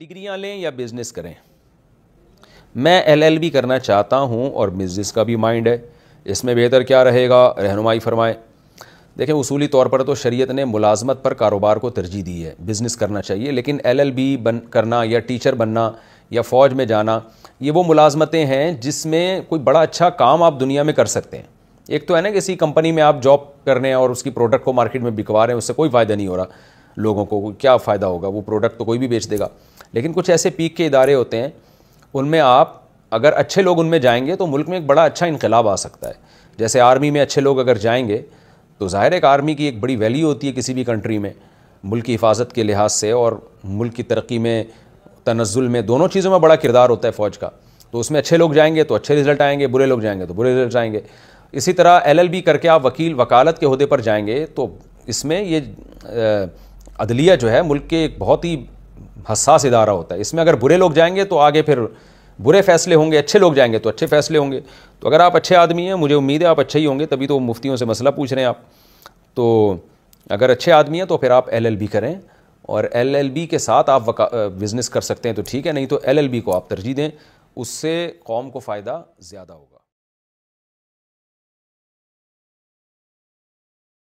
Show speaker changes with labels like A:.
A: डिग्रियां लें या बिज़नेस करें मैं एलएलबी करना चाहता हूं और बिज़नेस का भी माइंड है इसमें बेहतर क्या रहेगा रहनुमाई फरमाएं देखें उसूली तौर पर तो शरीयत ने मुलाजमत पर कारोबार को तरजीह दी है बिज़नेस करना चाहिए लेकिन एलएलबी बन करना या टीचर बनना या फ़ौज में जाना ये वो मुलाजमतें हैं जिसमें कोई बड़ा अच्छा काम आप दुनिया में कर सकते हैं एक तो है ना किसी कंपनी में आप जॉब कर रहे हैं और उसकी प्रोडक्ट को मार्केट में बिकवा रहे हैं उससे कोई फ़ायदा नहीं हो रहा लोगों को क्या फ़ायदा होगा वो प्रोडक्ट तो कोई भी बेच देगा लेकिन कुछ ऐसे पीक के इदारे होते हैं उनमें आप अगर अच्छे लोग उनमें जाएंगे तो मुल्क में एक बड़ा अच्छा इनकलाब आ सकता है जैसे आर्मी में अच्छे लोग अगर जाएंगे तो ज़ाहिर एक आर्मी की एक बड़ी वैल्यू होती है किसी भी कंट्री में मुल्क की हिफाजत के लिहाज से और मुल्क की तरक्की में तनजुल में दोनों चीज़ों में बड़ा किरदार होता है फ़ौज का तो उसमें अच्छे लोग जाएंगे तो अच्छे रिजल्ट आएंगे बुरे लोग जाएंगे तो बुरे रिजल्ट आएंगे इसी तरह एलएलबी करके आप वकील वकालत के अहदे पर जाएंगे तो इसमें ये अदलिया जो है मुल्क के एक बहुत ही हसास इदारा होता है इसमें अगर बुरे लोग जाएंगे तो आगे फिर बुरे फैसले होंगे अच्छे लोग जाएंगे तो अच्छे फैसले होंगे तो अगर आप अच्छे आदमी हैं मुझे उम्मीद है आप अच्छे ही होंगे तभी तो मुफ्तियों से मसला पूछ रहे हैं आप तो अगर अच्छे आदमी हैं तो फिर आप एल करें और एल के साथ आप बिज़नेस कर सकते हैं तो ठीक है नहीं तो एल को आप तरजीह दें उससे कौम को फ़ायदा ज़्यादा होगा